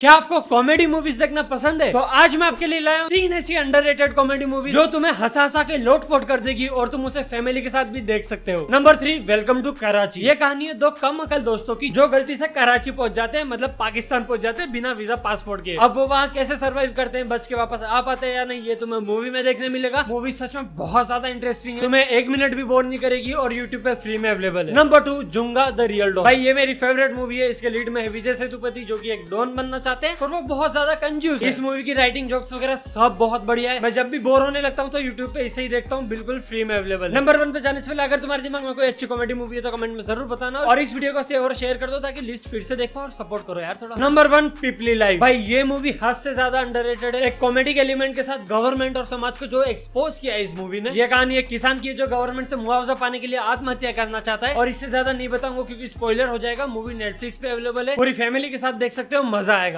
क्या आपको comedy movies देखना पसंद है तो आज मैं आपके लिए लाया हूँ तीन ऐसी अंडररेटेड कॉमेडी मूवीज जो तुम्हें हंसा हंसा के लोटपोट कर देगी और तुम उसे फैमिली के साथ भी देख सकते हो number three welcome to Karachi ये कहानी है दो कम अकल दोस्तों की जो गलती से कराची पहुंच जाते हैं मतलब पाकिस्तान पहुंच जाते हैं बिना वीजा पासपोर्ट के अब वो वहाँ कैसे सर्वाइव करते हैं बच के वापस आ पाते हैं या नहीं ये तुम्हें मूवी में देखने मिलेगा मूवी सच में बहुत ज्यादा इंटरेस्टिंग है तुम्हें एक मिनट भी बोर नहीं करेगी और यूट्यूब पे फ्री में अवेलेबल है number two Junga the real don भाई ये मेरी फेवरेट मूवी है इसके लीड में है विजय सेतुपति जो की एक डॉन बनना चाहते हैं और वो बहुत ज्यादा कंज्यूज इस मूवी की राइटिंग जोक्स वगैरह सब बहुत बढ़िया है मैं जब भी बोर होने लगता हूँ तो यूट्यूब पे इसे ही देखता हूँ बिल्कुल फ्री में अवेलेबल नंबर वन पे जाने से पहले अगर तुम्हारे दिमाग में कोई अच्छी कॉमेडी मूवी है तो कमेंट में जरूर बताना और इस वीडियो को सेव और शेयर कर दो ताकि लिस्ट फिर से देख पाओ और सपोर्ट करो यार थोड़ा नंबर वन पिपली लाइफ भाई ये मूवी हद से ज्यादा अंडर है एक कॉमेडी के एलिमेंट के साथ गवर्नमेंट और समाज को जो एक्सपोज किया इस मूवी ने यह कहानी एक किसान की जो गवर्नमेंट से मुआवजा पाने के लिए आत्महत्या करना चाहता है और इससे ज्यादा नहीं बताऊंगा क्योंकि स्पॉइलर हो जाएगा मूवी नेटफ्लिक्स पे अवेलेबल है पूरी फैमिली के साथ देख सकते हो मजा आएगा